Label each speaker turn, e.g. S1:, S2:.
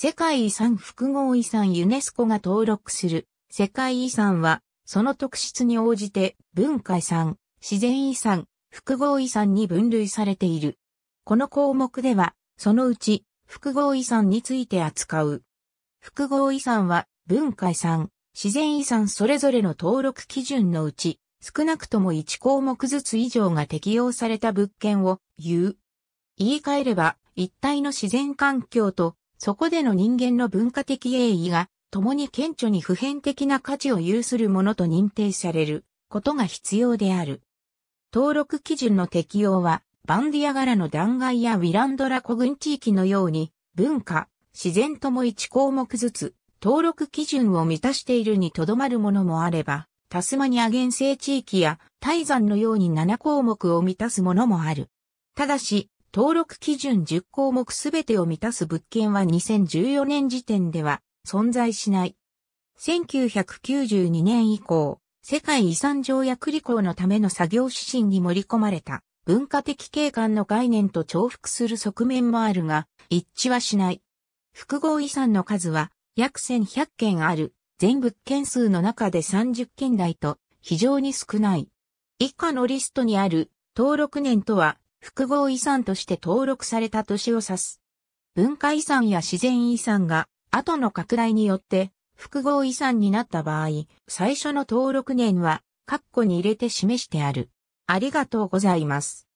S1: 世界遺産複合遺産ユネスコが登録する世界遺産は、その特質に応じて文化遺産、自然遺産、複合遺産に分類されている。この項目では、そのうち複合遺産について扱う。複合遺産は文化遺産、自然遺産それぞれの登録基準のうち、少なくとも1項目ずつ以上が適用された物件を言う。言い換えれば、一体の自然環境とそこでの人間の文化的栄意が、共に顕著に普遍的な価値を有するものと認定されることが必要である。登録基準の適用は、バンディア柄の断崖やウィランドラ古群地域のように、文化、自然とも1項目ずつ、登録基準を満たしているにとどまるものもあれば、タスマニア原生地域や、泰山のように7項目を満たすものもある。ただし、登録基準10項目すべてを満たす物件は2014年時点では存在しない。1992年以降、世界遺産条約履行のための作業指針に盛り込まれた文化的景観の概念と重複する側面もあるが、一致はしない。複合遺産の数は約1100件ある、全物件数の中で30件台と非常に少ない。以下のリストにある登録年とは複合遺産として登録された都市を指す。文化遺産や自然遺産が後の拡大によって複合遺産になった場合、最初の登録年は括弧に入れて示してある。ありがとうございます。